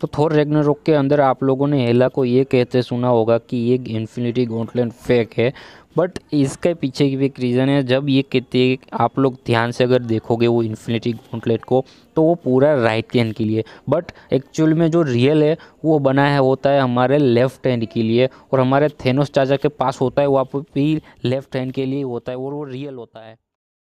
तो थोर रेगनारोक के अंदर आप लोगों ने हेला को ये कहते सुना होगा कि ये इन्फिनिटी गोटलैंड फेक है बट इसके पीछे की भी एक रीज़न है जब ये कहते हैं आप लोग ध्यान से अगर देखोगे वो इन्फिनिटी गोटलेट को तो वो पूरा राइट हैंड के लिए बट एक्चुअल में जो रियल है वो बना है होता है हमारे लेफ्ट हैंड के लिए और हमारे थेनोस चाचा के पास होता है वहाँ पर भी लेफ्ट हैंड के लिए होता है और वो रियल होता है